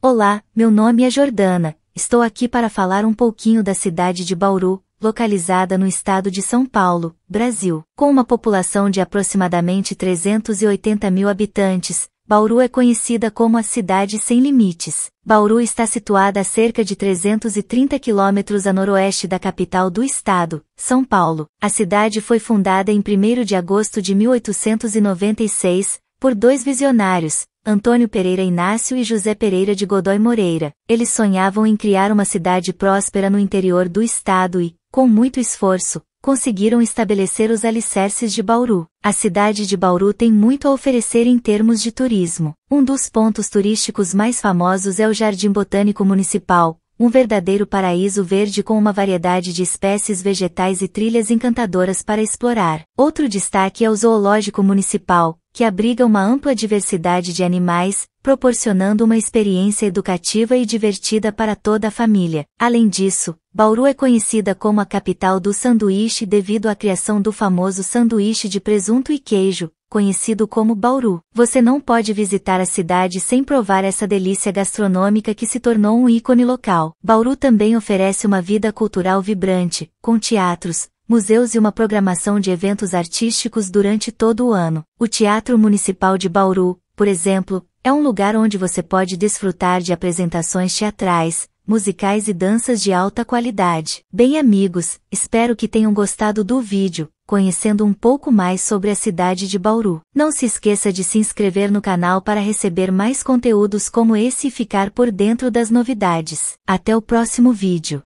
Olá, meu nome é Jordana, estou aqui para falar um pouquinho da cidade de Bauru, localizada no estado de São Paulo, Brasil. Com uma população de aproximadamente 380 mil habitantes, Bauru é conhecida como a cidade sem limites. Bauru está situada a cerca de 330 quilômetros a noroeste da capital do estado, São Paulo. A cidade foi fundada em 1 de agosto de 1896, por dois visionários, Antônio Pereira Inácio e José Pereira de Godoy Moreira. Eles sonhavam em criar uma cidade próspera no interior do estado e, com muito esforço, conseguiram estabelecer os alicerces de Bauru. A cidade de Bauru tem muito a oferecer em termos de turismo. Um dos pontos turísticos mais famosos é o Jardim Botânico Municipal, um verdadeiro paraíso verde com uma variedade de espécies vegetais e trilhas encantadoras para explorar. Outro destaque é o Zoológico Municipal, que abriga uma ampla diversidade de animais, proporcionando uma experiência educativa e divertida para toda a família. Além disso, Bauru é conhecida como a capital do sanduíche devido à criação do famoso sanduíche de presunto e queijo, conhecido como Bauru. Você não pode visitar a cidade sem provar essa delícia gastronômica que se tornou um ícone local. Bauru também oferece uma vida cultural vibrante, com teatros, museus e uma programação de eventos artísticos durante todo o ano. O Teatro Municipal de Bauru, por exemplo, é um lugar onde você pode desfrutar de apresentações teatrais, musicais e danças de alta qualidade. Bem amigos, espero que tenham gostado do vídeo, conhecendo um pouco mais sobre a cidade de Bauru. Não se esqueça de se inscrever no canal para receber mais conteúdos como esse e ficar por dentro das novidades. Até o próximo vídeo.